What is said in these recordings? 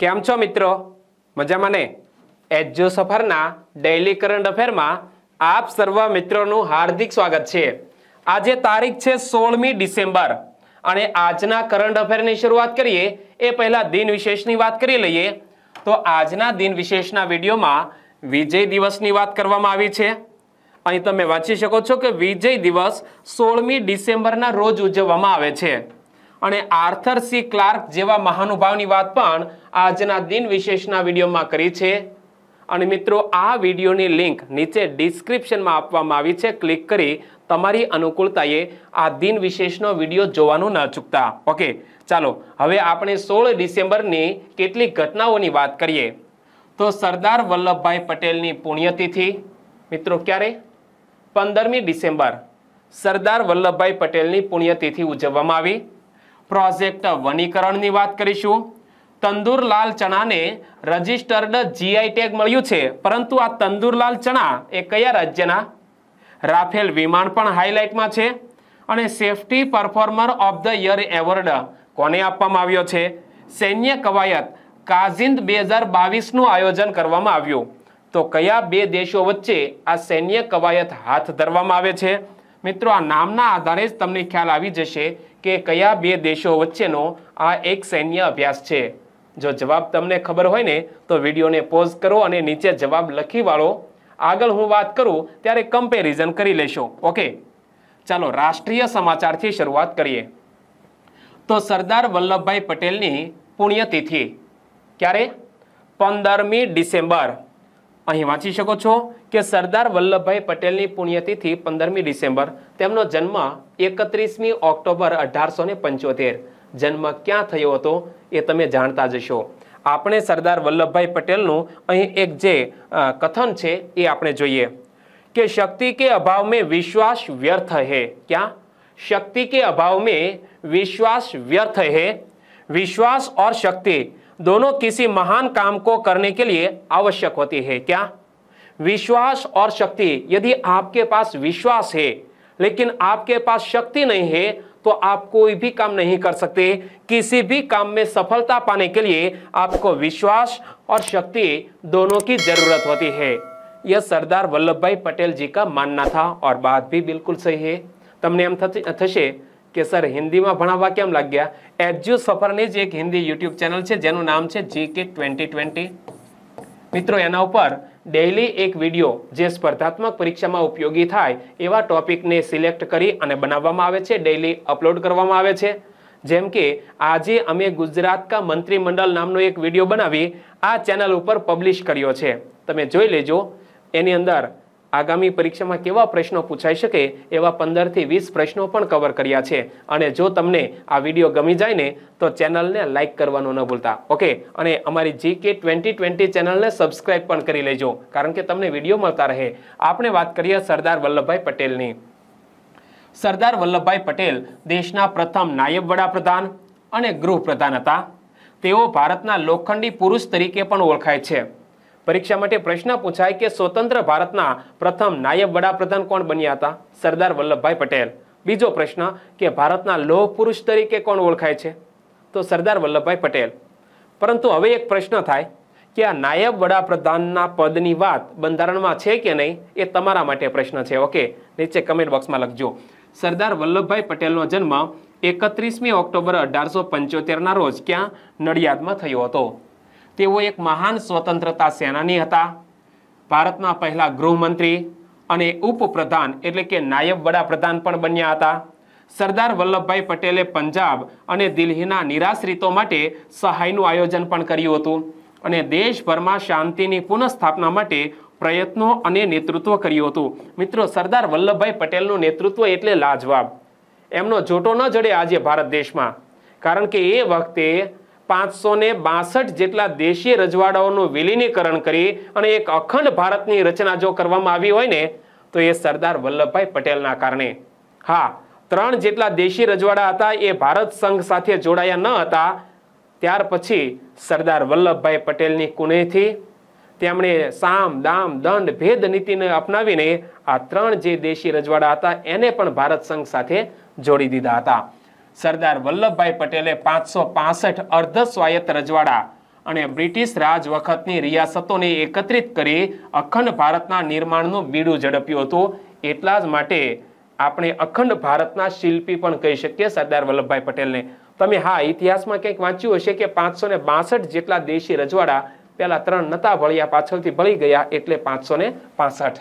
કેમ છો મિત્રો મજા મને એજો સફરના ડેઇલી કરંટ અફેરમાં આપ સર્વ મિત્રોનું હાર્દિક સ્વાગત છે આજે તારીખ છે સોળમી ડિસેમ્બર અને આજના કરંટ અફેરની શરૂઆત કરીએ એ પહેલાં દિન વિશેષની વાત કરી લઈએ તો આજના દિન વિશેષના વિડીયોમાં વિજય દિવસની વાત કરવામાં આવી છે અહીં તમે વાંચી શકો છો કે વિજય દિવસ સોળમી ડિસેમ્બરના રોજ ઉજવવામાં આવે છે અને આર્થર સી ક્લાર્ક જેવા મહાનુભાવની વાત પણ આજના દિન વિશેષના વિડીયોમાં કરી છે અને મિત્રો આ વિડીયોની લિંક નીચે ડિસ્ક્રિપ્શનમાં આપવામાં આવી છે ક્લિક કરી તમારી અનુકૂળતાએ આ દિન વિશેષનો વિડીયો જોવાનું ન ચૂકતા ઓકે ચાલો હવે આપણે સોળ ડિસેમ્બરની કેટલીક ઘટનાઓની વાત કરીએ તો સરદાર વલ્લભભાઈ પટેલની પુણ્યતિથિ મિત્રો ક્યારે પંદરમી ડિસેમ્બર સરદાર વલ્લભભાઈ પટેલની પુણ્યતિથિ ઉજવવામાં આવી પ્રોજેક્ટ વનીકરણની વાત કરીશું તંદુરલાલ ચણાને રજિસ્ટર્ડ જીઆઈ ટેગ મળ્યું છે પરંતુ આ તંદુરલાલ ચણા એ કયા રાજ્યના રાફેલ વિમાન પણ હાઇલાઇટમાં છે અને safety performer of the year award કોને આપવામાં આવ્યો છે સૈન્ય કવાયત કાઝિંદ બે હજાર બાવીસનું આયોજન કરવામાં આવ્યું તો કયા બે દેશો વચ્ચે આ સૈન્ય કવાયત હાથ ધરવામાં આવે છે મિત્રો આ નામના આધારે જ તમને ખ્યાલ આવી જશે કે કયા બે દેશો વચ્ચેનો આ એક સૈન્ય અભ્યાસ છે જો જવાબ તમને ખબર હોય ને તો વિડીયોને પોઝ કરો અને નીચે જવાબ લખી વાળો આગળ હું વાત કરું ત્યારે કમ્પેરિઝન કરી લેશો ઓકે ચાલો રાષ્ટ્રીય સમાચારથી શરૂઆત કરીએ તો સરદાર વલ્લભભાઈ પટેલની પુણ્યતિથિ ક્યારે પંદરમી ડિસેમ્બર અહીં વાંચી શકો છો કે સરદાર વલ્લભભાઈ પટેલની પુણ્યતિથિ પંદરમી ડિસેમ્બર તેમનો જન્મ એકત્રીસમી ઓક્ટોબર અઢારસો ને પંચોતેર જન્મ ક્યાં થયો હતો એ તમે જાણતા જશો આપણે સરદાર વલ્લભભાઈ પટેલનું અહીં એક જે કથન છે એ આપણે જોઈએ કે શક્તિ કે અભાવ મેં વિશ્વાસ વ્યર્થ હે ક્યાં શક્તિ કે અભાવ મેં વિશ્વાસ વ્યર્થ હે વિશ્વાસ ઓર શક્તિ दोनों किसी महान काम को करने के लिए आवश्यक होती है क्या विश्वास और शक्ति यदि आपके पास विश्वास है लेकिन आपके पास शक्ति नहीं है तो आप कोई भी काम नहीं कर सकते किसी भी काम में सफलता पाने के लिए आपको विश्वास और शक्ति दोनों की जरूरत होती है यह सरदार वल्लभ भाई पटेल जी का मानना था और बात भी बिल्कुल सही है तमने हम थे કે સર હિન્દીમાં ભણાવવા કેમ લાગ્યા એડજ્યુ સફરની જ એક હિન્દી યુટ્યુબ ચેનલ છે જેનું નામ છે જી કે ટ્વેન્ટી ટ્વેન્ટી મિત્રો એના ઉપર ડેઇલી એક વિડીયો જે સ્પર્ધાત્મક પરીક્ષામાં ઉપયોગી થાય એવા ટોપિકને સિલેક્ટ કરી અને બનાવવામાં આવે છે ડેઇલી અપલોડ કરવામાં આવે છે જેમ કે આજે અમે ગુજરાત કા મંત્રીમંડળ નામનો એક વિડીયો બનાવી આ ચેનલ ઉપર પબ્લિશ કર્યો છે તમે જોઈ લેજો એની અંદર આગામી પરીક્ષામાં કેવા પ્રશ્નો પૂછાઈ શકે એવા પંદરથી વીસ પ્રશ્નો પણ કવર કર્યા છે અને જો તમને આ વિડીયો ગમી જાય ને તો ચેનલને લાઇક કરવાનું ન ભૂલતા ઓકે અને અમારી જી કે ટ્વેન્ટી ટ્વેન્ટી ચેનલને સબસ્ક્રાઇબ પણ કરી લેજો કારણ કે તમને વિડીયો મળતા રહે આપણે વાત કરીએ સરદાર વલ્લભભાઈ પટેલની સરદાર વલ્લભભાઈ પટેલ દેશના પ્રથમ નાયબ વડાપ્રધાન અને ગૃહપ્રધાન હતા તેઓ ભારતના લોખંડી પુરુષ તરીકે પણ ઓળખાય છે પરીક્ષા માટે પ્રશ્ન પૂછાય કે સ્વતંત્ર ભારતના પ્રથમ નાયબ વડાપ્રધાન કોણ બન્યા હતા સરદાર વલ્લભભાઈ પટેલ બીજો પ્રશ્ન કે ભારતના લોહ પુરુષ તરીકે કોણ ઓળખાય છે તો સરદાર વલ્લભભાઈ પટેલ પરંતુ હવે એક પ્રશ્ન થાય કે આ નાયબ વડાપ્રધાનના પદની વાત બંધારણમાં છે કે નહીં એ તમારા માટે પ્રશ્ન છે ઓકે નીચે કમેન્ટ બોક્સમાં લખજો સરદાર વલ્લભભાઈ પટેલનો જન્મ એકત્રીસમી ઓક્ટોબર અઢારસો પંચોતેરના રોજ ક્યાં નડિયાદમાં થયો હતો તેઓ એક મહાન સ્વતંત્રતા સેનાની હતા ભારતના પહેલા ગૃહમંત્રી અને ઉપપ્રધાન એટલે કે નાયબ વડાપ્રધાન પણ બન્યા હતા સરદાર વલ્લભભાઈ પટેલે પંજાબ અને દિલ્હીના નિરાશ્રિતો માટે સહાયનું આયોજન પણ કર્યું હતું અને દેશભરમાં શાંતિની પુનઃસ્થાપના માટે પ્રયત્નો અને નેતૃત્વ કર્યું હતું મિત્રો સરદાર વલ્લભભાઈ પટેલનું નેતૃત્વ એટલે લાજવાબ એમનો જોટો ન જડે આજે ભારત દેશમાં કારણ કે એ વખતે પાંચસો બાસઠ જેટલા દેશીય રજવાડાઓનું વિલીનીકરણ કરી અને એક અખંડ ભારતની રચના જો કરવામાં આવી હોય ને તો એ સરદાર વલ્લભભાઈ પટેલના કારણે હા ત્રણ જેટલા દેશી રજવાડા હતા એ ભારત સંઘ સાથે જોડાયા ન હતા ત્યાર પછી સરદાર વલ્લભભાઈ પટેલની કુનેથી તેમણે સામ દામ દંડ ભેદ નીતિને અપનાવીને આ ત્રણ જે દેશી રજવાડા હતા એને પણ ભારત સંઘ સાથે જોડી દીધા હતા સરદાર વલ્લભભાઈ પટેલે પાંચસો પાસઠ અર્ધ સ્વાયત્ત રજવાડા અને બ્રિટિશ રાજ વખતની રિયાસતોને એકત્રિત કરી અખંડ ભારતના નિર્માણનું બીડું ઝડપ્યું હતું એટલા જ માટે આપણે અખંડ ભારતના શિલ્પી પણ કહી શકીએ સરદાર વલ્લભભાઈ પટેલને તમે હા ઇતિહાસમાં કંઈક વાંચ્યું હશે કે પાંચસો ને બાસઠ જેટલા દેશી રજવાડા પહેલા ત્રણ નતા ભળ્યા પાછળથી ભળી ગયા એટલે પાંચસો ને પાસઠ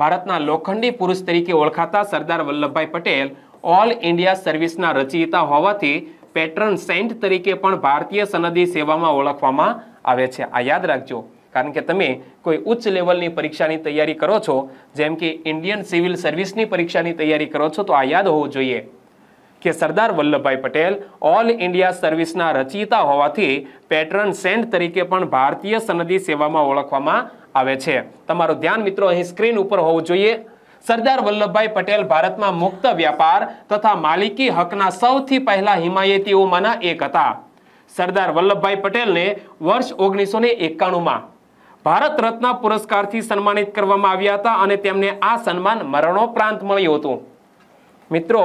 ભારતના લોખંડી પુરુષ તરીકે ઓળખાતા સરદાર વલ્લભભાઈ પટેલ ઓલ ઇન્ડિયા સર્વિસના રચયિતા હોવાથી પેટ્રન સેન્ટ તરીકે પણ ભારતીય સનદી સેવામાં ઓળખવામાં આવે છે આ યાદ રાખજો કારણ કે તમે કોઈ ઉચ્ચ લેવલની પરીક્ષાની તૈયારી કરો છો જેમ કે ઇન્ડિયન સિવિલ સર્વિસની પરીક્ષાની તૈયારી કરો છો તો આ યાદ હોવું જોઈએ કે સરદાર વલ્લભભાઈ પટેલ ઓલ ઇન્ડિયા સર્વિસના રચયિતા હોવાથી પેટ્રન સેન્ટ તરીકે પણ ભારતીય સનદી સેવામાં ઓળખવામાં આવે છે તમારું ધ્યાન મિત્રો અહીં સ્ક્રીન ઉપર હોવું જોઈએ સરદાર વલ્લભભાઈ પટેલ ભારતમાં મુક્ત વ્યાપાર તથા માલિકી હકના સૌથી પહેલા હિમાયતીઓમાંના એક હતા સરદાર વલ્લભભાઈ પટેલને વર્ષ ઓગણીસો ને એકાણુંમાં ભારત રત્ન પુરસ્કારથી સન્માનિત કરવામાં આવ્યા હતા અને તેમને આ સન્માન મરણોપરાંત મળ્યું હતું મિત્રો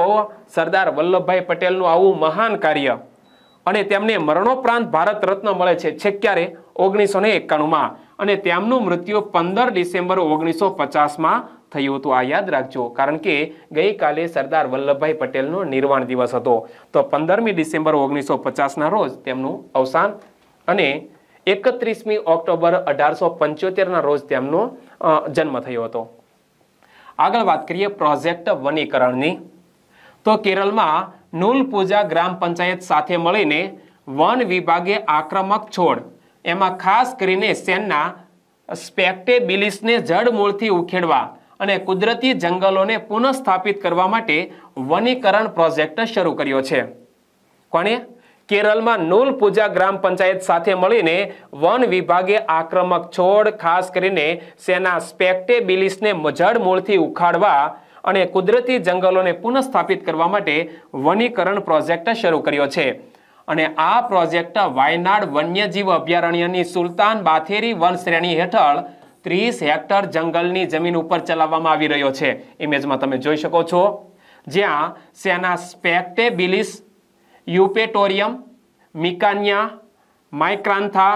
સરદાર વલ્લભભાઈ પટેલનું આવું મહાન કાર્ય અને તેમને મરણોપરાંત ભારત રત્ન મળે છે છેક ક્યારે ઓગણીસો ને એકાણુંમાં અને તેમનું મૃત્યુ પંદર ડિસેમ્બર ઓગણીસો પચાસમાં થયું હતું આ યાદ રાખજો કારણ કે ગઈકાલે સરદાર વલ્લભભાઈ પટેલનો નિર્વાણ દિવસ હતો તો પંદરમી ડિસેમ્બર ઓગણીસો પચાસના રોજ તેમનું અવસાન અને એકત્રીસમી ઓક્ટોબર અઢારસો પંચોતેરના રોજ તેમનો જન્મ થયો હતો આગળ વાત કરીએ પ્રોજેક્ટ વનીકરણની તો કેરળમાં નૂલપૂજા ગ્રામ પંચાયત સાથે મળીને વન વિભાગે આક્રમક છોડ એમાં ખાસ કરીને સેનના સ્પેક્ટેબિલિસને જડમૂળથી ઉખેડવા અને કુદરતી જંગલોને પુનઃસ્થાપિત કરવા માટે વનીકરણ પ્રોજેક્ટ શરૂ કર્યો છે કોણે કેરળમાં નૂલ પૂજા ગ્રામ પંચાયત સાથે મળીને વન વિભાગે આક્રમક છોડ ખાસ કરીને સેના સ્પેક્ટેબિલિસને મજડ મૂળથી ઉખાડવા અને કુદરતી જંગલોને પુનઃસ્થાપિત કરવા માટે વનીકરણ પ્રોજેક્ટ શરૂ કર્યો છે અને આ પ્રોજેક્ટ વાયનાડ વન્યજીવ અભયારણ્યની સુલતાન બાથેરી વન શ્રેણી હેઠળ ત્રીસ હેક્ટર જંગલની જમીન ઉપર ચલાવવામાં આવી રહ્યો છે ઇમેજમાં તમે જોઈ શકો છો જ્યાં સેના સ્પેક્ટેબિલિસ યુપેટોરિયમ મિકાનિયા માઇક્રાન્થા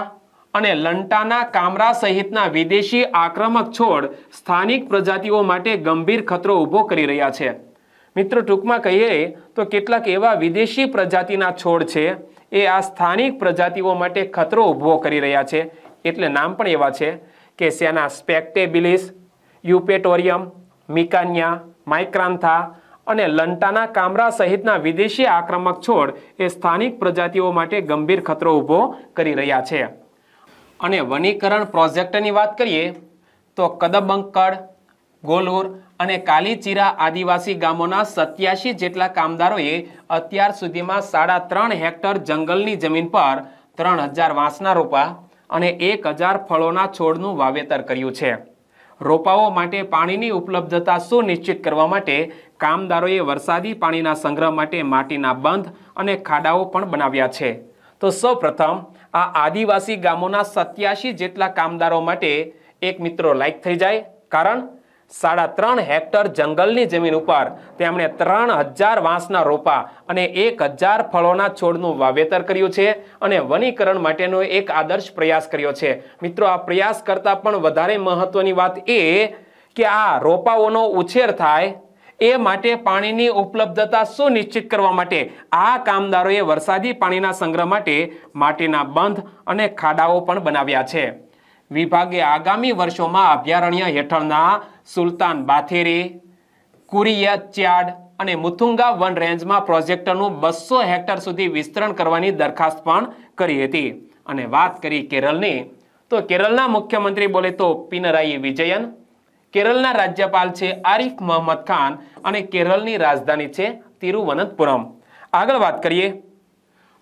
અને લંટાના કામરા સહિતના વિદેશી આક્રમક છોડ સ્થાનિક પ્રજાતિઓ માટે ગંભીર ખતરો ઊભો કરી રહ્યા છે મિત્રો ટૂંકમાં કહીએ તો કેટલાક એવા વિદેશી પ્રજાતિના છોડ છે એ આ સ્થાનિક પ્રજાતિઓ માટે ખતરો ઊભો કરી રહ્યા છે એટલે નામ પણ એવા છે કે કેસિયાના સ્પેક્ટેબિલિસ યુપેટોરિયમ મિકાનિયા માઇક્રાન્થા અને લંટાના કામરા સહિતના વિદેશી આક્રમક છોડ એ સ્થાનિક પ્રજાતિઓ માટે ગંભીર ખતરો ઊભો કરી રહ્યા છે અને વનીકરણ પ્રોજેક્ટની વાત કરીએ તો કદબંકડ ગોલુર અને કાલીચીરા આદિવાસી ગામોના સત્યાસી જેટલા કામદારોએ અત્યાર સુધીમાં સાડા ત્રણ હેક્ટર જંગલની જમીન પર ત્રણ હજાર વાંસના રોપા અને એક હજાર ફળોના છોડનું વાવેતર કર્યું છે રોપાઓ માટે પાણીની ઉપલબ્ધતા સુનિશ્ચિત કરવા માટે કામદારોએ વરસાદી પાણીના સંગ્રહ માટે માટીના બંધ અને ખાડાઓ પણ બનાવ્યા છે તો સૌપ્રથમ આ આદિવાસી ગામોના સત્યાસી જેટલા કામદારો માટે એક મિત્રો લાઈક થઈ જાય કારણ સાડા ત્રણ હેક્ટર જંગલની જમીન ઉપર તેમણે ત્રણ હજાર વાંસના રોપા અને એક હજાર ફળોના છોડનું વાવેતર કર્યું છે અને વનીકરણ માટેનો એક આદર્શ પ્રયાસ કર્યો છે મિત્રો આ પ્રયાસ કરતાં પણ વધારે મહત્વની વાત એ કે આ રોપાઓનો ઉછેર થાય એ માટે પાણીની ઉપલબ્ધતા સુનિશ્ચિત કરવા માટે આ કામદારોએ વરસાદી પાણીના સંગ્રહ માટે માટીના બંધ અને ખાડાઓ પણ બનાવ્યા છે વિભાગે આગામી વર્ષોમાં અભયારણ્ય હેઠળના સુલતાન બાથેરી કુરિયાચ્યાડ અને મુથુંગા વન રેન્જમાં પ્રોજેક્ટનું બસો હેક્ટર સુધી વિસ્તરણ કરવાની દરખાસ્ત પણ કરી હતી અને વાત કરી કેરળની તો કેરળના મુખ્યમંત્રી બોલે તો પિનરાઈ વિજયન કેરળના રાજ્યપાલ છે આરિફ મોહમ્મદ ખાન અને કેરળની રાજધાની છે તિરુવનંતપુરમ આગળ વાત કરીએ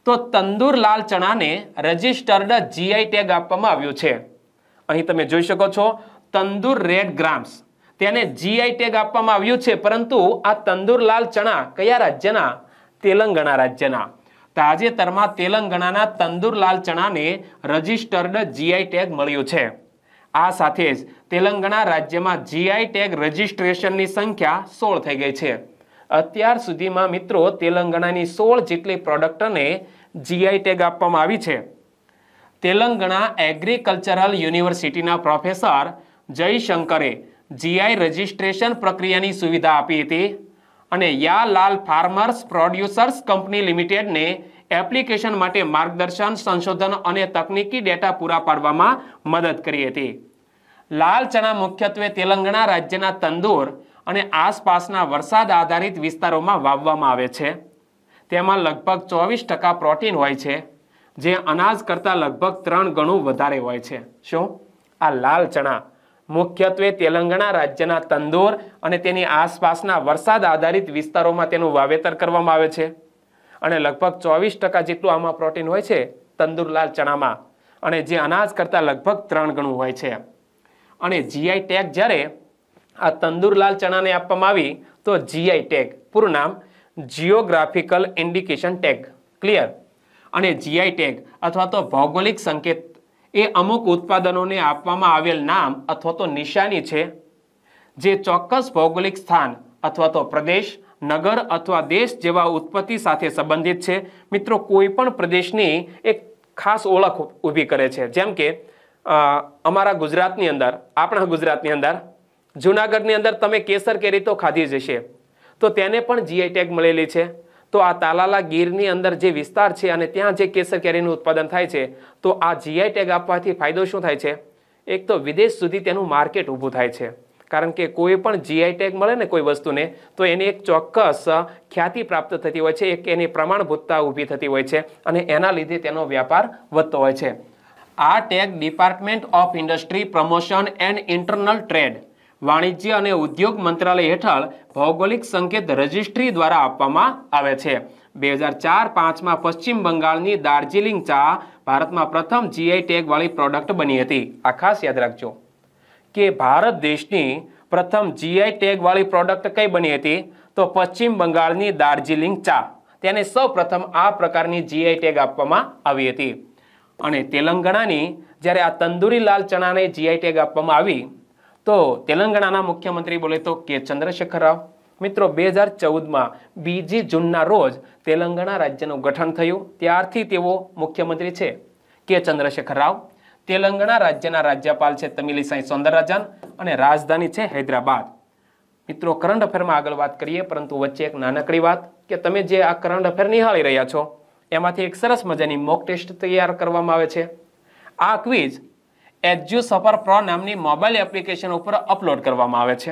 તો તંદુર લાલ ચણાને રજિસ્ટર્ડ જીઆઈ ટેગ આપવામાં આવ્યું છે અહીં તમે જોઈ શકો છો તંદુર રેડ ગ્રામ્સ તેને જીઆઈ ટેગ આપવામાં આવ્યું છે પરંતુ આ તંદુર લાલ ચણા કયા રાજ્યના તેલંગણા રાજ્યના તાજેતરમાં તેલંગણાના તંદુર લાલ ચણાને રજિસ્ટર્ડ જીઆઈ ટેગ મળ્યું છે આ સાથે જ તેલંગણા રાજ્યમાં જીઆઈ ટેગ રજિસ્ટ્રેશનની સંખ્યા સોળ થઈ ગઈ છે અત્યાર સુધીમાં મિત્રો તેલંગણાની સોળ જેટલી પ્રોડક્ટને જીઆઈ ટેગ આપવામાં આવી છે તેલંગણા એગ્રીકલ્ચરલ યુનિવર્સિટીના પ્રોફેસર જયશંકરે જીઆઈ રજિસ્ટ્રેશન પ્રક્રિયાની સુવિધા આપી હતી અને યા લાલ ફાર્મર્સ પ્રોડ્યુસર્સ કંપની લિમિટેડને એપ્લિકેશન માટે માર્ગદર્શન સંશોધન અને તકનીકી ડેટા પૂરા પાડવામાં મદદ કરી હતી લાલ ચણા મુખ્યત્વે તેલંગણા રાજ્યના તંદૂર અને આસપાસના વરસાદ આધારિત વિસ્તારોમાં વાવવામાં આવે છે તેમાં લગભગ ચોવીસ ટકા પ્રોટીન હોય છે જે અનાજ કરતાં લગભગ ત્રણ ગણું વધારે હોય છે શું આ લાલ ચણા મુખ્યત્વે તેલંગાણા રાજ્યના તંદોર અને તેની આસપાસના વરસાદ આધારિત વિસ્તારોમાં તેનું વાવેતર કરવામાં આવે છે અને લગભગ ચોવીસ ટકા જેટલું આમાં પ્રોટીન હોય છે તંદુર લાલ ચણામાં અને જે અનાજ કરતાં લગભગ ત્રણ ગણું હોય છે અને જીઆઈ ટેગ જ્યારે આ તંદુર લાલ ચણાને આપવામાં આવી તો જીઆઈ ટેગ પૂરું નામ જીઓગ્રાફિકલ ઇન્ડિકેશન ટેગ ક્લિયર અને જીઆઈ ટેગ અથવા તો ભૌગોલિક સંકેત એ અમુક ઉત્પાદનોને આપવામાં આવેલ નામ અથવા તો નિશાની છે જે ચોક્કસ ભૌગોલિક સ્થાન અથવા તો પ્રદેશ નગર અથવા દેશ જેવા ઉત્પત્તિ સાથે સંબંધિત છે મિત્રો કોઈ પણ પ્રદેશની એક ખાસ ઓળખ ઊભી કરે છે જેમ કે અમારા ગુજરાતની અંદર આપણા ગુજરાતની અંદર જૂનાગઢની અંદર તમે કેસર કેરી તો ખાધી જશે તો તેને પણ જીઆઈ ટેગ મળેલી છે તો આ તાલાલા ગીરની અંદર જે વિસ્તાર છે અને ત્યાં જે કેસર કેરીનું ઉત્પાદન થાય છે તો આ જીઆઈ ટેગ આપવાથી ફાયદો શું થાય છે એક તો વિદેશ સુધી તેનું માર્કેટ ઊભું થાય છે કારણ કે કોઈ પણ જીઆઈ ટેગ મળે ને કોઈ વસ્તુને તો એની એક ચોક્કસ ખ્યાતિ પ્રાપ્ત થતી હોય છે એક એની પ્રમાણભૂતતા ઊભી થતી હોય છે અને એના લીધે તેનો વ્યાપાર વધતો હોય છે આ tag department of industry promotion and internal trade વાણિજ્ય અને ઉદ્યોગ મંત્રાલય હેઠળ ભૌગોલિક સંકેત રજિસ્ટ્રી દ્વારા આપવામાં આવે છે બે હજાર ચાર પાંચમાં પશ્ચિમ બંગાળની દાર્જિલિંગ ચા ભારતમાં પ્રથમ જીઆઈ ટેગવાળી પ્રોડક્ટ બની હતી આ ખાસ યાદ રાખજો કે ભારત દેશની પ્રથમ જીઆઈ ટેગવાળી પ્રોડક્ટ કઈ બની હતી તો પશ્ચિમ બંગાળની દાર્જિલિંગ ચા તેને સૌ આ પ્રકારની જીઆઈ ટેગ આપવામાં આવી હતી અને તેલંગાણાની જ્યારે આ તંદુરી લાલ ચણાને જીઆઈ ટેગ આપવામાં આવી તો તેલંગાણાના મુખ્યમંત્રી બોલે તો કે ચંદ્રશેખર રાવ મિત્રો બે હજાર ચૌદમાં બીજી જૂનના રોજ તેલંગાણા રાજ્યનું ગઠન થયું ત્યારથી તેઓ મુખ્યમંત્રી છે કે ચંદ્રશેખર રાવ તેલંગાણા રાજ્યના રાજ્યપાલ છે તમિલિસાઈ સૌંદરરાજન અને રાજધાની છે હૈદરાબાદ મિત્રો કરંટ અફેરમાં આગળ વાત કરીએ પરંતુ વચ્ચે એક નાનકડી વાત કે તમે જે આ કરંટ અફેર નિહાળી રહ્યા છો એમાંથી એક સરસ મજાની મોક ટેસ્ટ તૈયાર કરવામાં આવે છે આ ક્વિઝ એજ્યુ સફર પ્રો નામની મોબાઈલ એપ્લિકેશન ઉપર અપલોડ કરવામાં આવે છે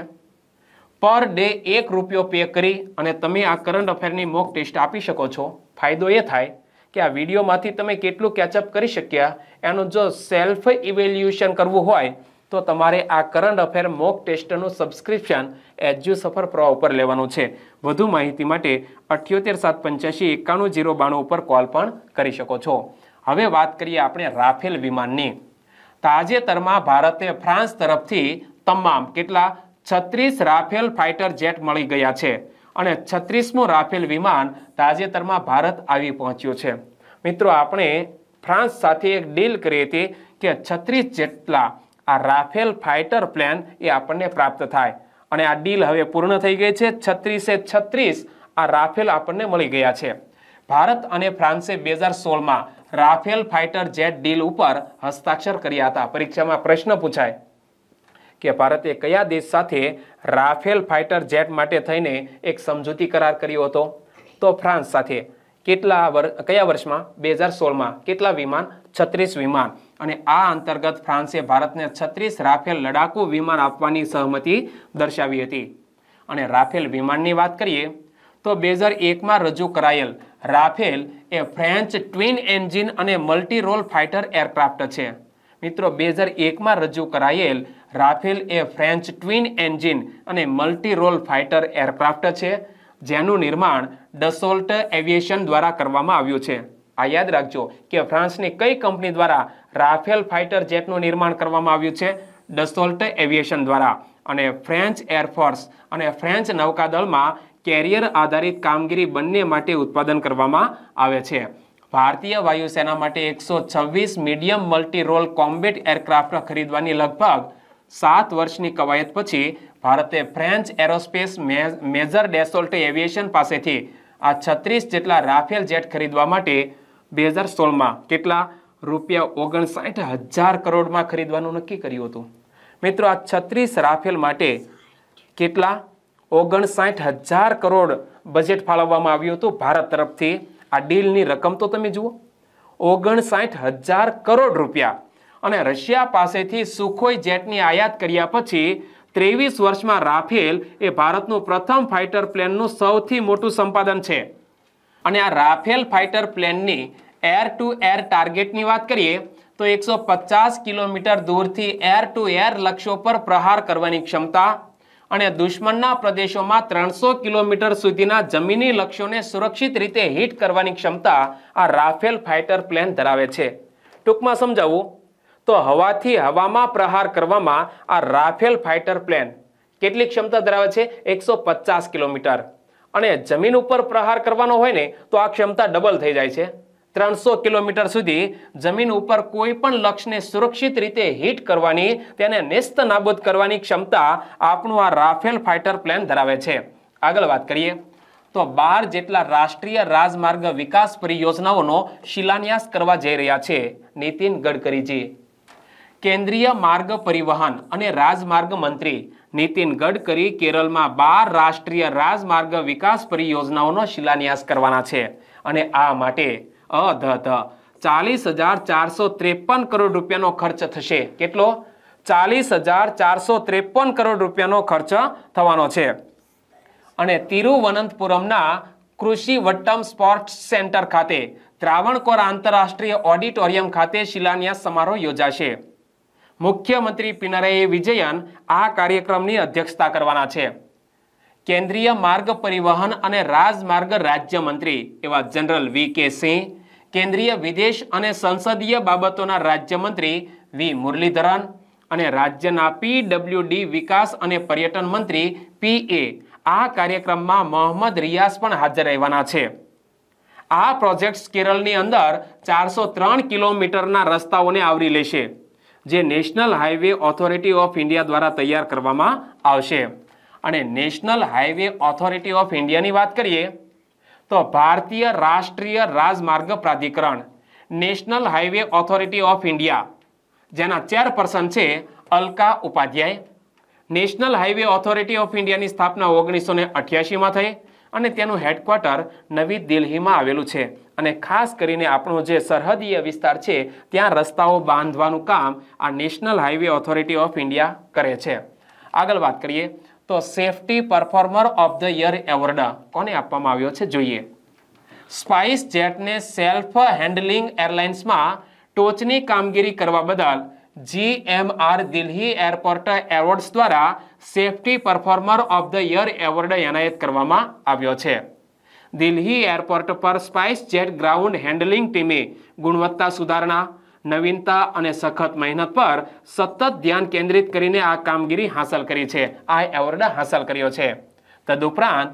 પર ડે એક રૂપિયો પે કરી અને તમે આ કરંટ અફેરની મોક ટેસ્ટ આપી શકો છો ફાયદો એ થાય કે આ વિડીયોમાંથી તમે કેટલું કેચઅપ કરી શક્યા એનું જો સેલ્ફ ઇવેલ્યુએશન કરવું હોય તો તમારે આ કરંટ અફેર મોક ટેસ્ટનું સબસ્ક્રિપ્શન એજ્યુ સફર પ્રો ઉપર લેવાનું છે વધુ માહિતી માટે અઠ્યોતેર સાત પંચ્યાસી એકાણું જીરો બાણું ઉપર કોલ પણ કરી શકો છો હવે વાત કરીએ આપણે રાફેલ વિમાનની તાજેતરમાં ભારતે ફ્રાન્સ તરફથી તમામ કેટલા છત્રીસ રાફેલ ફાઇટર જેટ મળી ગયા છે અને છત્રીસમું રાફેલ વિમાન તાજેતરમાં ભારત આવી પહોંચ્યું છે મિત્રો આપણે ફ્રાન્સ સાથે એક ડીલ કરી હતી કે છત્રીસ જેટલા આ રાફેલ ફાઇટર પ્લેન એ આપણને પ્રાપ્ત થાય અને આ ડીલ હવે પૂર્ણ થઈ ગઈ છે છત્રીસે છત્રીસ આ રાફેલ આપણને મળી ગયા છે ભારત અને ફ્રાન્સે બે હજાર સોળમાં રાફેલ ફાઇટર જેટ ડીલ ઉપર હસ્તાક્ષર કર્યા હતા પરીક્ષામાં પ્રશ્ન પૂછાય કે ભારતે કયા દેશ સાથે રાફેલ ફાઇટર જેટ માટે થઈને એક સમજૂતી કરાર કર્યો હતો તો ફ્રાન્સ સાથે કેટલા કયા વર્ષમાં બે હજાર સોળમાં કેટલા વિમાન છત્રીસ વિમાન અને આ અંતર્ગત ફ્રાન્સે ભારતને છત્રીસ રાફેલ લડાકુ વિમાન આપવાની સહમતિ દર્શાવી હતી અને રાફેલ વિમાનની વાત કરીએ તો બે હજાર એકમાં રજૂ કરાયેલ રાફેલ એ ફ્રેન્ચ ટ્વિન એન્જિન અને મલ્ટી રોલ ફાઇટર એરક્રાફ્ટ છે મિત્રો બે હજાર એકમાં રજૂ કરાયેલ રાફેલ એ ફ્રેન્ચ ટ્વિન એન્જિન અને મલ્ટી રોલ ફાઇટર એરક્રાફ્ટ છે જેનું નિર્માણ ડસોલ્ટ એવિએશન દ્વારા કરવામાં આવ્યું છે આ યાદ રાખજો કે ફ્રાન્સની કઈ કંપની દ્વારા રાફેલ ફાઇટર જેટનું નિર્માણ કરવામાં આવ્યું છે ડસોલ્ટ એવિએશન દ્વારા અને ફ્રેન્ચ એરફોર્સ અને ફ્રેન્ચ નૌકાદળમાં કેરિયર આધારિત કામગીરી બંને માટે ઉત્પાદન કરવામાં આવે છે ભારતીય વાયુસેના માટે એકસો છવ્વીસ મીડિયમ મલ્ટીરોલ કોમ્બેટ એરક્રાફ્ટ ખરીદવાની લગભગ સાત વર્ષની કવાયત પછી ભારતે French aerospace major Dassault Aviation પાસેથી આ છત્રીસ જેટલા રાફેલ જેટ ખરીદવા માટે બે હજાર સોળમાં કેટલા રૂપિયા ઓગણસાઠ હજાર કરોડમાં ખરીદવાનું નક્કી કર્યું હતું મિત્રો આ છત્રીસ રાફેલ માટે કેટલા ઓગણસાઠ હજાર કરોડ બજેટ ફાળવવામાં આવ્યું હતું ભારત તરફથી આ ડીલની રકમ તો તમે જુઓ ઓગણસાઠ હજાર કરોડ રૂપિયા અને રશિયા પાસેથી સુખોઈ જેટની આયાત કર્યા પછી ત્રેવીસ વર્ષમાં રાફેલ એ ભારતનું પ્રથમ ફાઇટર પ્લેનનું સૌથી મોટું સંપાદન છે અને આ રાફેલ ફાઇટર પ્લેનની એર ટુ એર ટાર્ગેટની વાત કરીએ તો એકસો પચાસ કિલોમીટર દૂરથી એર ટુ એર લક્ષ્યો પર પ્રહાર કરવાની ક્ષમતા અને દુશ્મનના પ્રદેશોમાં ત્રણસો કિલોમીટર સુધીના જમીની લક્ષ્યોને સુરક્ષિત રીતે હિટ કરવાની ક્ષમતા આ રાફેલ ફાઇટર પ્લેન ધરાવે છે ટૂંકમાં સમજાવું તો હવાથી હવામાં પ્રહાર કરવામાં આ રાફેલ ફાઇટર પ્લેન કેટલી ક્ષમતા ધરાવે છે એકસો કિલોમીટર અને જમીન ઉપર પ્રહાર કરવાનો હોય ને તો આ ક્ષમતા ડબલ થઈ જાય છે ત્રણસો કિલોમીટર સુધી જમીન ઉપર કોઈ પણ લક્ષ્યને સુરક્ષિત રીતે હિટ કરવાની તેને નેસ્ત નાબૂદ કરવાની ક્ષમતા આપણું આ રાફેલ ફાઇટર પ્લેન ધરાવે છે આગળ વાત કરીએ તો બાર જેટલા રાષ્ટ્રીય રાજમાર્ગ વિકાસ પરિયોજનાઓનો શિલાન્યાસ કરવા જઈ રહ્યા છે નીતિન ગડકરીજી કેન્દ્રીય માર્ગ પરિવહન અને રાજમાર્ગ મંત્રી નીતિન ગડકરી કેરળમાં બાર રાષ્ટ્રીય રાજમાર્ગ વિકાસ પરિયોજનાઓનો શિલાન્યાસ કરવાના છે અને આ માટે ધ ચાલીસ હજાર ચારસો ત્રેપન કરોડ રૂપિયાનો ખર્ચ થશે કેટલો ચાલીસ હજાર ચારસો ત્રેપન કરોડ રૂપિયાનો ખર્ચ થવાનો છે અને તિરુવનંતપુરમના કૃષિ વટ્ટમ સ્પોર્ટ્સ સેન્ટર ખાતે ત્રાવણકોર આંતરરાષ્ટ્રીય ઓડિટોરિયમ ખાતે શિલાન્યાસ સમારોહ યોજાશે મુખ્યમંત્રી પિનરાઈ વિજયન આ કાર્યક્રમની અધ્યક્ષતા કરવાના છે કેન્દ્રીય માર્ગ પરિવહન અને રાજમાર્ગ રાજ્યમંત્રી એવા જનરલ વી કે સિંહ કેન્દ્રીય વિદેશ અને સંસદીય બાબતોના રાજ્યમંત્રી વી મુરલીધરન અને રાજ્યના પીડબ્લ્યુડી વિકાસ અને પર્યટન મંત્રી પી એ આ કાર્યક્રમમાં મોહમ્મદ રિયાઝ પણ હાજર રહેવાના છે આ પ્રોજેક્ટ્સ કેરળની અંદર ચારસો ત્રણ કિલોમીટરના રસ્તાઓને આવરી લેશે જે National highway authority of India દ્વારા તૈયાર કરવામાં આવશે અને નેશનલ હાઈવે ઓથોરિટી ઓફ ઇન્ડિયાની વાત કરીએ તો ભારતીય રાષ્ટ્રીય રાજમાર્ગ પ્રાધિકરણ National highway authority of India જેના ચેરપર્સન છે Alka Upadhyay National highway authority of ઇન્ડિયાની સ્થાપના ઓગણીસો ને અઠ્યાસીમાં થઈ અને તેનું હેડક્વાર્ટર નવી દિલ્હીમાં આવેલું છે અને ખાસ કરીને આપણો જે સરહદીય વિસ્તાર છે ત્યાં રસ્તાઓ બાંધવાનું કામ આ national highway authority of India કરે છે આગળ વાત કરીએ તો safety performer of the year award કોને આપવામાં આવ્યો છે જોઈએ સ્પાઇસ જેટને સેલ્ફ હેન્ડલિંગ એરલાઇન્સમાં ટોચની કામગીરી કરવા બદલ જીએમઆર દિલ્હી એરપોર્ટ એવોર્ડ્સ દ્વારા safety performer of the year award એનાયત કરવામાં આવ્યો છે દિલ્હી એરપોર્ટ પર સ્પાઇસ જેટ ગ્રાઉન્ડ હેન્ડલિંગ ટીમે ગુણવત્તા સુધારણા નવીનતા અને સખત મહેનત પર સતત ધ્યાન કેન્દ્રિત કરીને આ કામગીરી હાંસલ કરી છે આ એવોર્ડ હાંસલ કર્યો છે તદુપરાંત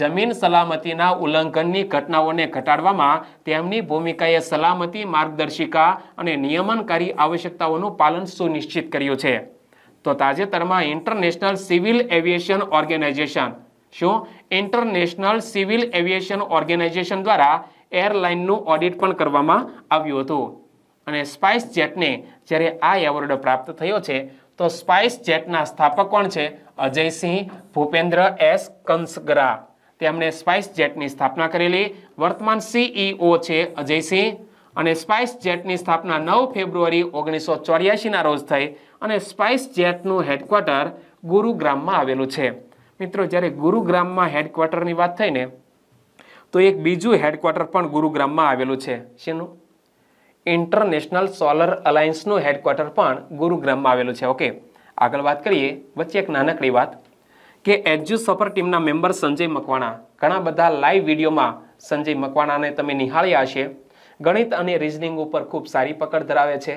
જમીન સલામતીના ઉલ્લંઘનની ઘટનાઓને ઘટાડવામાં તેમની ભૂમિકાએ સલામતી માર્ગદર્શિકા અને નિયમનકારી આવશ્યકતાઓનું પાલન સુનિશ્ચિત કર્યું છે તો તાજેતરમાં ઇન્ટરનેશનલ સિવિલ એવિએશન ઓર્ગેનાઇઝેશન શું ઇન્ટરનેશનલ સિવિલ એવિએશન ઓર્ગેનાઇઝેશન દ્વારા એરલાઇનનું ઓડિટ પણ કરવામાં આવ્યું હતું અને સ્પાઇસ જેટને જ્યારે આ એવોર્ડ પ્રાપ્ત થયો છે તો સ્પાઇસ જેટના સ્થાપક કોણ છે અજયસિંહ ભૂપેન્દ્ર એસ કંસગરા તેમણે સ્પાઇસ જેટની સ્થાપના કરેલી વર્તમાન સીઈઓ e છે અજયસિંહ અને સ્પાઇસ જેટની સ્થાપના નવ ફેબ્રુઆરી ઓગણીસો ચોર્યાસીના રોજ થઈ અને સ્પાઇસ જેટનું હેડક્વાર્ટર ગુરુગ્રામમાં આવેલું છે મિત્રો જ્યારે ગુરુગ્રામમાં હેડક્વાર્ટરની વાત થઈને તો એક બીજું હેડક્વાર્ટર પણ ગુરુગ્રામમાં આવેલું છે શેનું ઇન્ટરનેશનલ સોલર અલાયન્સનું હેડક્વાર્ટર પણ ગુરુગ્રામમાં આવેલું છે ઓકે આગળ વાત કરીએ વચ્ચે એક નાનકડી વાત કે એજ્યુ સફર ટીમના મેમ્બર સંજય મકવાણા ઘણા બધા લાઈવ વિડીયોમાં સંજય મકવાણાને તમે નિહાળ્યા હશે ગણિત અને રિઝનિંગ ઉપર ખૂબ સારી પકડ ધરાવે છે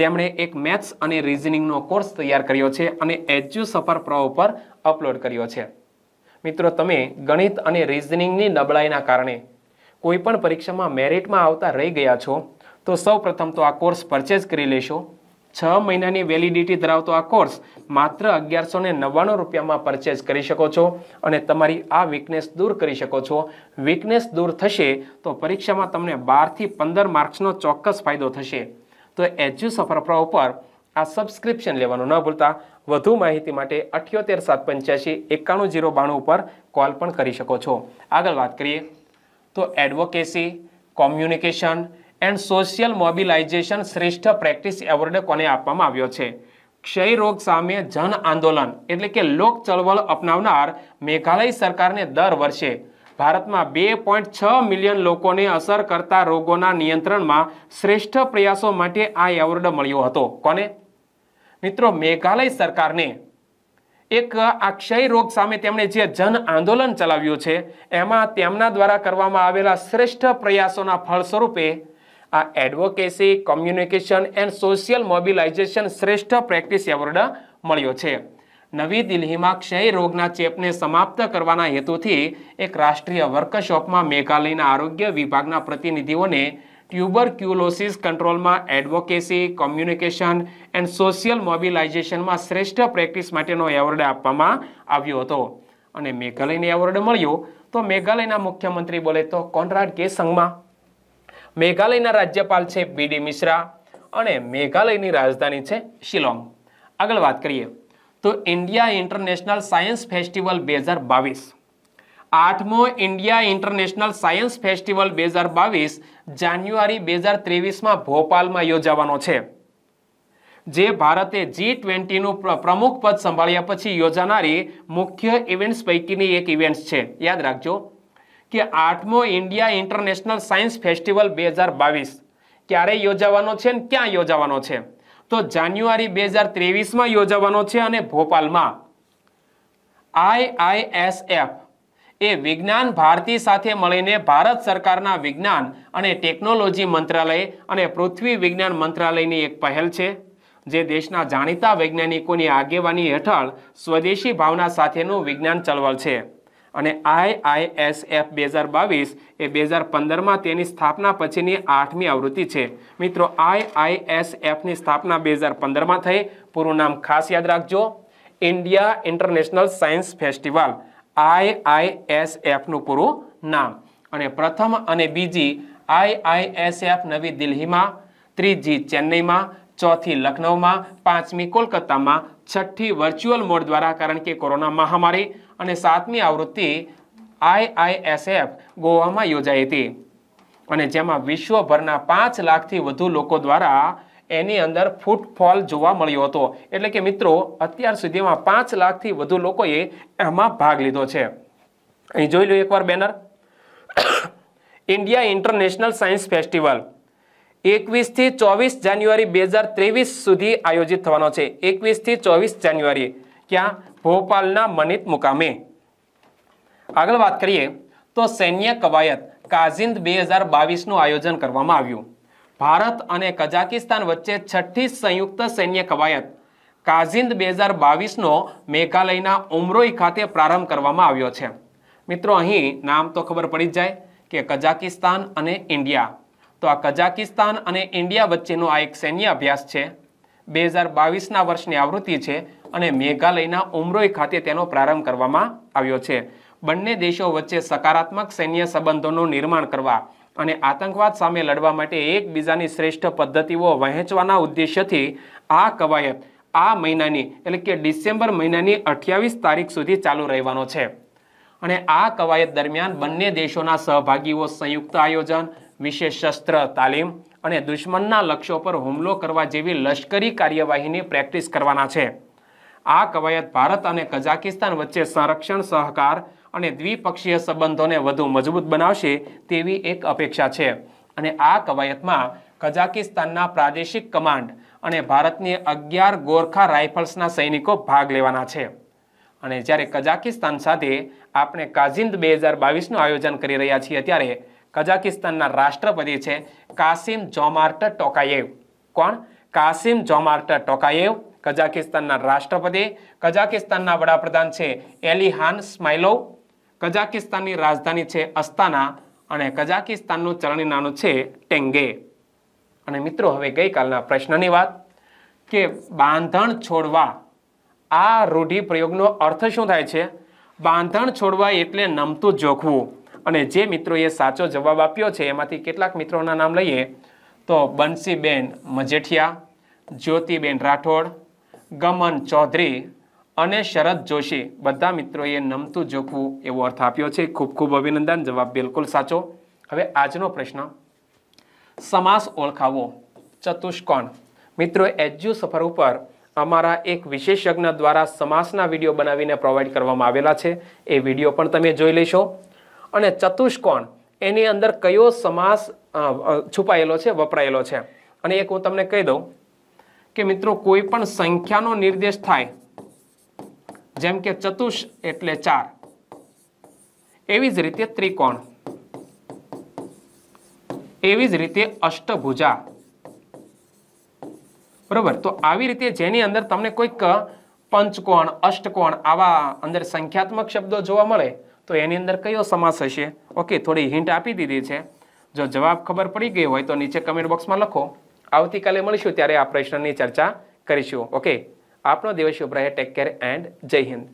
તેમણે એક મેથ્સ અને રિઝનિંગનો કોર્સ તૈયાર કર્યો છે અને એજ્યુ સફર પ્રો ઉપર અપલોડ કર્યો છે મિત્રો તમે ગણિત અને રિઝનિંગની નબળાઈના કારણે કોઈપણ પરીક્ષામાં મેરિટમાં આવતા રહી ગયા છો તો સૌ પ્રથમ તો આ કોર્સ પરચેઝ કરી લેશો છ મહિનાની વેલિડિટી ધરાવતો આ કોર્સ માત્ર અગિયારસો ને નવ્વાણું રૂપિયામાં પરચેઝ કરી શકો છો અને તમારી આ વીકનેસ દૂર કરી શકો છો વીકનેસ દૂર થશે તો પરીક્ષામાં તમને બારથી પંદર માર્ક્સનો ચોક્કસ ફાયદો થશે તો એજ્યુ સફર પ્રો ઉપર આ સબસ્ક્રિપ્શન લેવાનું ન ભૂલતા વધુ માહિતી માટે અઠ્યોતેર સાત પંચ્યાસી એકાણું જીરો બાણું ઉપર કોલ પણ કરી શકો છો આગળ વાત કરીએ તો advocacy communication and social mobilisation શ્રેષ્ઠ પ્રેક્ટિસ એવોર્ડ કોને આપવામાં આવ્યો છે ક્ષય રોગ સામે જન આંદોલન એટલે કે લોક ચળવળ અપનાવનાર મેઘાલય સરકારને દર વર્ષે ભારતમાં બે પોઈન્ટ છ મિલિયન લોકોને અસર કરતા રોગોના નિયંત્રણમાં શ્રેષ્ઠ પ્રયાસો માટે આ એવોર્ડ મળ્યો હતો કોને મિત્રો મેઘાલય સરકારને એક આ ક્ષય રોગ સામે તેમણે જે જન આંદોલન ચલાવ્યું છે એમાં તેમના દ્વારા કરવામાં આવેલા શ્રેષ્ઠ પ્રયાસોના ફળ સ્વરૂપે આ advocacy communication and social mobilisation શ્રેષ્ઠ પ્રેક્ટિસ એવોર્ડ મળ્યો છે નવી દિલ્હીમાં ક્ષય રોગના ચેપને સમાપ્ત કરવાના હેતુથી એક રાષ્ટ્રીય વર્કશોપમાં મેઘાલયના આરોગ્ય વિભાગના પ્રતિનિધિઓને ટ્યુબરક્યુલોસિસ કંટ્રોલમાં એડવોકેસી કોમ્યુનિકેશન એન્ડ સોશિયલ મોબિલાઇઝેશનમાં શ્રેષ્ઠ પ્રેક્ટિસ માટેનો એવોર્ડ આપવામાં આવ્યો હતો અને મેઘાલયને એવોર્ડ મળ્યો તો મેઘાલયના મુખ્યમંત્રી બોલે તો કોન્રાડ કે સંઘમાં મેઘાલયના રાજ્યપાલ છે બીડી મિશ્રા અને મેઘાલયની રાજધાની છે શિલોંગ આગળ વાત કરીએ તો ઇન્ડિયા ઇન્ટરનેશનલ સાયન્સ ફેસ્ટિવલ બે હજાર બાવીસ આઠમો ઇન્ડિયા ઇન્ટરનેશનલ સાયન્સ ફેસ્ટિવલ બે હજાર બાવીસ જાન્યુઆરી બે હજાર ત્રેવીસમાં ભોપાલમાં યોજાવાનો છે જે ભારતે જી ટ્વેન્ટીનું પ્રમુખ પદ સંભાળ્યા પછી યોજાનારી મુખ્ય ઇવેન્ટ્સ પૈકીની એક ઇવેન્ટ્સ છે યાદ રાખજો કે આઠમો ઇન્ડિયા ઇન્ટરનેશનલ સાયન્સ ફેસ્ટિવલ બે હજાર બાવીસ ક્યારે યોજાવાનો છે અને ક્યાં યોજાવાનો છે તો જાન્યુઆરી બે હજાર ત્રેવીસમાં યોજાવાનો છે અને ભોપાલમાં આઈઆઈએસએફ એ વિજ્ઞાન ભારતી સાથે મળીને ભારત સરકારના વિજ્ઞાન અને ટેકનોલોજી મંત્રાલય અને પૃથ્વી વિજ્ઞાન મંત્રાલયની એક પહેલ છે જે દેશના જાણીતા વૈજ્ઞાનિકોની આગેવાની હેઠળ સ્વદેશી ભાવના સાથેનું વિજ્ઞાન ચળવળ છે અને આઈઆઈએસએફ બે હજાર બાવીસ એ બે હજાર પંદરમાં તેની સ્થાપના પછીની આઠમી આવૃત્તિ છે મિત્રો આઈઆઈએસએફની સ્થાપના બે હજાર પંદરમાં થઈ પૂરું નામ ખાસ યાદ રાખજો ઇન્ડિયા ઇન્ટરનેશનલ સાયન્સ ફેસ્ટિવલ આઈઆઈએસએફનું પૂરું નામ અને પ્રથમ અને બીજી આઈઆઈએસએફ નવી દિલ્હીમાં ત્રીજી ચેન્નઈમાં ચોથી લખનૌમાં પાંચમી કોલકાતામાં છઠ્ઠી વર્ચ્યુઅલ મોડ દ્વારા કારણ કે કોરોના મહામારી અને સાતમી આવૃત્તિ આઈઆઈએસએફ ગોવામાં યોજાઈ હતી અને જેમાં વિશ્વભરના પાંચ લાખથી વધુ લોકો દ્વારા એની અંદર ફૂટફોલ જોવા મળ્યો હતો એટલે કે મિત્રો અત્યાર સુધીમાં પાંચ લાખથી વધુ લોકોએ એમાં ભાગ લીધો છે અહીં જોઈ લો એકવાર banner India international science festival એકવીસથી ચોવીસ જાન્યુઆરી બે હજાર ત્રેવીસ સુધી આયોજિત થવાનો છે એકવીસથી ચોવીસ જાન્યુઆરી ક્યાં ભોપાલના મનિત મુકામે આગળ વાત કરીએ તો સૈન્ય કવાયત કાઝિંદ બે હજાર બાવીસનું આયોજન કરવામાં આવ્યું ભારત અને કઝાકિસ્તાન વચ્ચે છઠ્ઠી સંયુક્ત સૈન્ય કવાયત કાઝિંદ બે હજાર બાવીસનો મેઘાલયના ઉમરોઈ ખાતે પ્રારંભ કરવામાં આવ્યો છે મિત્રો અહીં નામ તો ખબર પડી જ જાય કે કઝાકિસ્તાન અને ઇન્ડિયા તો આ કઝાકિસ્તાન અને ઇન્ડિયા વચ્ચેનો આ એક સૈન્ય અભ્યાસ છે બે હજાર બાવીસના વર્ષની આવૃત્તિ છે અને મેઘાલયના ઉમરોઈ ખાતે તેનો પ્રારંભ કરવામાં આવ્યો છે બંને દેશો વચ્ચે સકારાત્મક સૈન્ય સંબંધોનું નિર્માણ કરવા અને આતંકવાદ સામે લડવા માટે એકબીજાની શ્રેષ્ઠ પદ્ધતિઓ વહેંચવાના ઉદ્દેશ્યથી આ કવાયત આ મહિનાની એટલે કે ડિસેમ્બર મહિનાની અઠ્યાવીસ તારીખ સુધી ચાલુ રહેવાનો છે અને આ કવાયત દરમિયાન બંને દેશોના સહભાગીઓ સંયુક્ત આયોજન વિશેષ શસ્ત્ર તાલીમ અને દુશ્મનના લક્ષ્યો પર હુમલો કરવા જેવી લશ્કરી કાર્યવાહીની પ્રેક્ટિસ કરવાના છે આ કવાયત ભારત અને કઝાકિસ્તાન વચ્ચે સંરક્ષણ સહકાર અને દ્વિપક્ષીય સંબંધોને વધુ મજબૂત બનાવશે તેવી એક અપેક્ષા છે અને આ કવાયતમાં કઝાકિસ્તાનના પ્રાદેશિક કમાન્ડ અને ભારતની અગિયાર ગોરખા રાઇફલ્સના સૈનિકો ભાગ લેવાના છે અને જ્યારે કઝાકિસ્તાન સાથે આપણે કાઝિંદ બે હજાર બાવીસનું આયોજન કરી રહ્યા છીએ ત્યારે કઝાકિસ્તાનના રાષ્ટ્રપતિ છે કાસિમ જોમાર્ટ ટોકાયેવ કોણ કાસિમ જોમાર્ટ ટોકાયેવ કઝાકિસ્તાનના રાષ્ટ્રપતિ કઝાકિસ્તાનના વડાપ્રધાન છે એલિહાન સ્માઇલો કઝાકિસ્તાનની રાજધાની છે અસ્તાના અને કઝાકિસ્તાનનું ચલણી નાનું છે ટેંગે અને મિત્રો હવે ગઈકાલના પ્રશ્નની વાત કે બાંધણ છોડવા આ રૂઢિપ્રયોગનો અર્થ શું થાય છે બાંધણ છોડવા એટલે નમતું જોખવું અને જે મિત્રોએ સાચો જવાબ આપ્યો છે એમાંથી કેટલાક મિત્રોના નામ લઈએ તો બંસીબેન મજેઠિયા જ્યોતિબેન રાઠોડ ગમન ચૌધરી અને શરદ જોશી બધા મિત્રોએ નમતું જોખવું એવો અર્થ આપ્યો છે ખૂબ ખૂબ અભિનંદન જવાબ બિલકુલ સાચો હવે આજનો પ્રશ્ન સમાસ ઓળખાવો ચતુષ્કોણ મિત્રો એજ્યુ સફર ઉપર અમારા એક વિશેષજ્ઞ દ્વારા સમાસના વિડીયો બનાવીને પ્રોવાઈડ કરવામાં આવેલા છે એ વિડીયો પણ તમે જોઈ લેશો અને ચતુષ્કોણ એની અંદર કયો સમાસ છુપાયેલો છે વપરાયેલો છે અને એક હું તમને કહી દઉં કે મિત્રો કોઈ પણ સંખ્યાનો નિર્દેશ થાય જેમ કે ચતુષ એટલે ચાર એવી જ રીતે ત્રિકોણ એવી જ રીતે અષ્ટભુજા બરોબર તો આવી રીતે જેની અંદર તમને કોઈક પંચકોણ અષ્ટકોણ આવા અંદર સંખ્યાત્મક શબ્દો જોવા મળે તો એની અંદર કયો સમાસ હશે ઓકે થોડી હિન્ટ આપી દીધી છે જો જવાબ ખબર પડી ગઈ હોય તો નીચે કમેન્ટ બોક્સમાં લખો આવતીકાલે મળીશું ત્યારે આ પ્રશ્નની ચર્ચા કરીશું ઓકે આપનો દિવસ શુભ રહે ટેક કેર એન્ડ જય હિન્દ